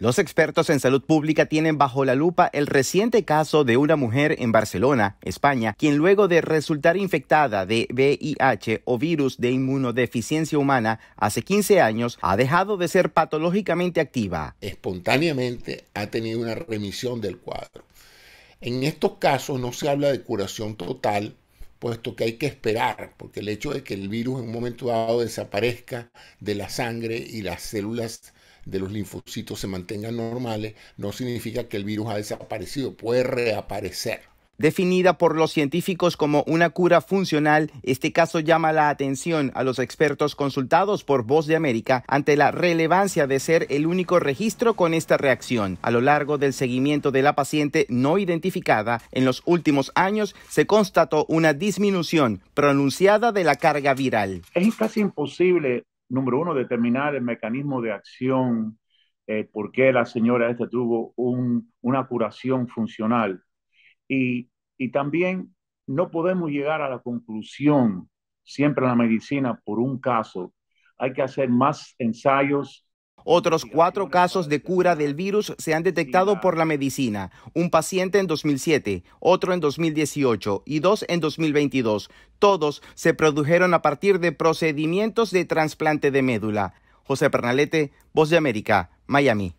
Los expertos en salud pública tienen bajo la lupa el reciente caso de una mujer en Barcelona, España, quien luego de resultar infectada de VIH o virus de inmunodeficiencia humana hace 15 años ha dejado de ser patológicamente activa. Espontáneamente ha tenido una remisión del cuadro. En estos casos no se habla de curación total, puesto que hay que esperar, porque el hecho de que el virus en un momento dado desaparezca de la sangre y las células de los linfocitos se mantengan normales, no significa que el virus ha desaparecido, puede reaparecer. Definida por los científicos como una cura funcional, este caso llama la atención a los expertos consultados por Voz de América ante la relevancia de ser el único registro con esta reacción. A lo largo del seguimiento de la paciente no identificada, en los últimos años se constató una disminución pronunciada de la carga viral. Es casi imposible número uno, determinar el mecanismo de acción, eh, por qué la señora esta tuvo una curación funcional. Y, y también no podemos llegar a la conclusión siempre en la medicina por un caso. Hay que hacer más ensayos, otros cuatro casos de cura del virus se han detectado por la medicina, un paciente en 2007, otro en 2018 y dos en 2022. Todos se produjeron a partir de procedimientos de trasplante de médula. José Pernalete, Voz de América, Miami.